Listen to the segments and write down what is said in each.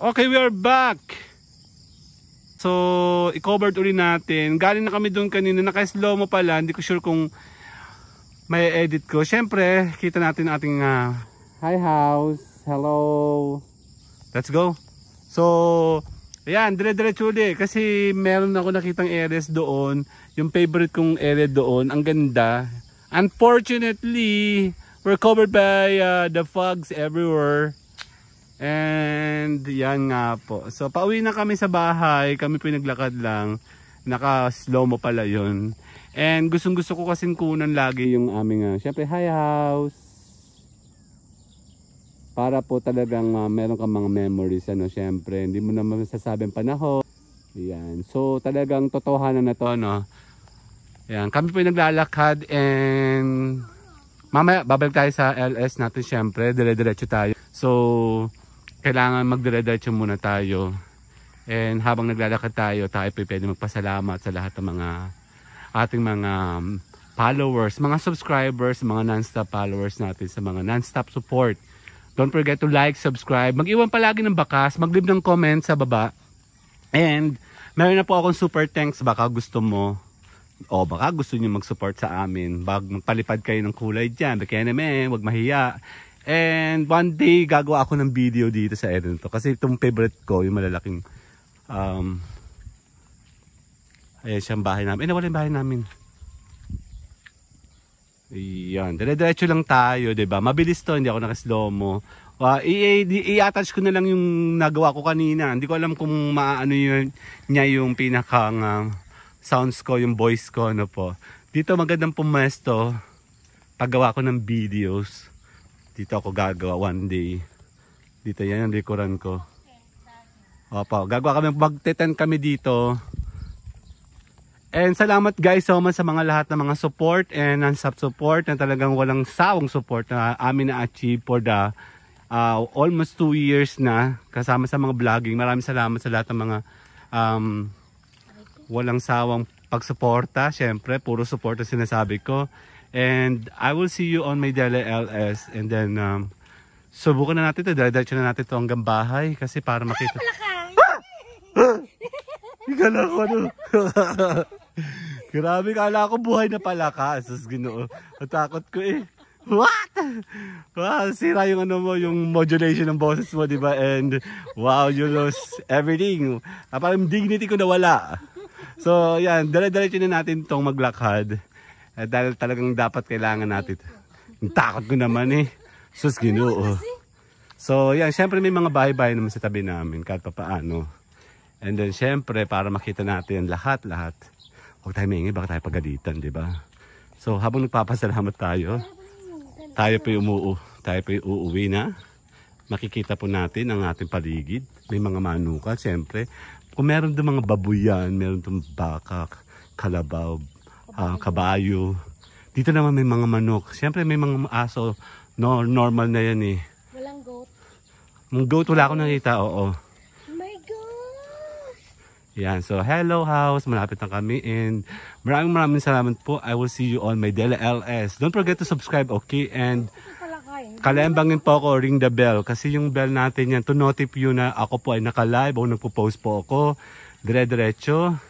Okay, we are back. So, i-covered ulit natin. Galing na kami doon kanina. Naka-slow mo pala. Hindi ko sure kung may edit ko. Siyempre, kita natin ating uh, hi house. Hello. Let's go. So, ayan, dire-diretso ulit. Kasi meron ako nakitang areas doon. Yung favorite kong area doon. Ang ganda. Unfortunately, we're covered by uh, the fogs everywhere. And yan nga po. So pauwi na kami sa bahay. Kami naglakad lang. Naka slow mo pala yun. And gustong gusto ko kasing kunan lagi yung aming uh, syempre hi house. Para po talagang uh, meron kang mga memories ano syempre. Hindi mo naman ang panahon. Yan. So talagang totohanan na to Ano? Yan. Kami po naglalakad and mamaya babalik tayo sa LS natin syempre. Dire-diretso tayo. So kailangan magdire-diretso muna tayo. And habang naglalakad tayo, tayo pa pwede magpasalamat sa lahat ng mga ating mga um, followers, mga subscribers, mga non-stop followers natin sa mga non-stop support. Don't forget to like, subscribe, mag-iwan palagi ng bakas, mag ng comment sa baba. And meron na po akong super thanks baka gusto mo o baka gusto niyo mag-support sa amin. Bag magpalipad kayo ng kulay diyan. Baka naman, wag mahiya. And one day gagawa ako ng video dito sa area to kasi itong favorite ko, yung malalaking um Ayan siyang bahay namin. Eh nawala yung bahay namin. Ayan. Dire-diretso lang tayo, 'di ba? Mabilis to, hindi ako naka-slow mo. Uh, ah, i-attach ko na lang yung nagawa ko kanina. Hindi ko alam kung maano yun, niya yung pinakang uh, sounds ko, yung voice ko, ano po. Dito magandang pumesto paggawa ko ng videos. Dito ako gagawa one day. Dito yan yung likuran ko. Opo, gagawa kami. magte kami dito. And salamat guys so man sa mga lahat ng mga support and non-support na talagang walang sawang support na amin na-achieve for the uh, almost 2 years na kasama sa mga vlogging. Maraming salamat sa lahat ng mga um, walang sawang pagsuporta. syempre puro suporta sinasabi ko. And I will see you on Maydele LS. And then, um, subukan na natin ito. Diretso na natin ito hanggang bahay. Kasi para makita. Ah! Ikala ko ano. Grabe, kala ko buhay na pala ka. Asus ginoo. Natakot ko eh. What? Wow, sira yung ano mo, yung modulation ng boses mo, di ba? And wow, you lost everything. Ah, parang dignity ko nawala. So, yan, dala-dala na natin tong maglakad. Eh, dahil talagang dapat kailangan natin. Ang takot ko naman eh. Sus, ginoo. Ano so, yan. Siyempre, may mga bahay-bahay naman sa tabi namin. Kahit pa paano. And then, siyempre, para makita natin lahat-lahat. Huwag tayo maingi. Baka tayo pagalitan, di ba? So, habang nagpapasalamat tayo, tayo pa umuo. Tayo pa uuwi na. Makikita po natin ang ating paligid. May mga manuka, siyempre. Kung meron doon mga babuyan, meron doon baka, kalabaw, uh, kabayo. Dito naman may mga manok. Siyempre may mga aso. No, normal na yan eh. Walang goat? Ang mm, goat wala akong nakita, oo. My gosh! Yan, so hello house. Malapit na kami and maraming maraming salamat po. I will see you on my Dela LS. Don't forget to subscribe, okay? And kalembangin po ako, ring the bell. Kasi yung bell natin yan, to notify you na ako po ay naka-live o nagpo-post po ako. Dire-diretso.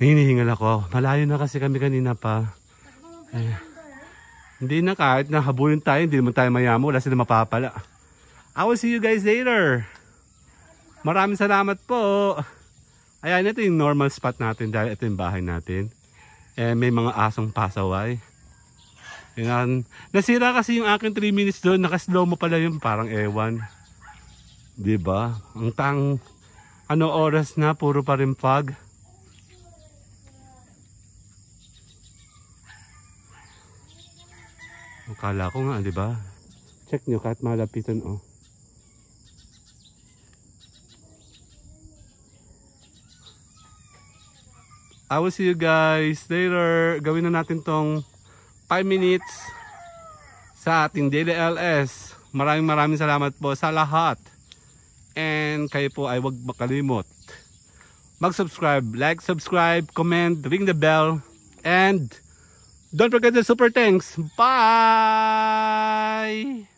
Hinihingal ako. Malayo na kasi kami kanina pa. Ay, eh, hindi na kahit na habulin tayo, hindi naman tayo mayamo. Wala sila mapapala. I will see you guys later. Maraming salamat po. Ayan, ito yung normal spot natin dahil ito yung bahay natin. Eh, may mga asong pasaway. Yan. Nasira kasi yung akin 3 minutes doon. Nakaslow mo pala yung parang ewan. ba? Diba? Ang tang ano oras na, puro pa rin fog. Akala ko nga, di ba? Check niyo kahit malapitan oh. I will see you guys later. Gawin na natin tong 5 minutes sa ating Daily LS. Maraming maraming salamat po sa lahat. And kayo po ay huwag makalimot. Mag-subscribe, like, subscribe, comment, ring the bell, and Don't forget the super tanks. Bye!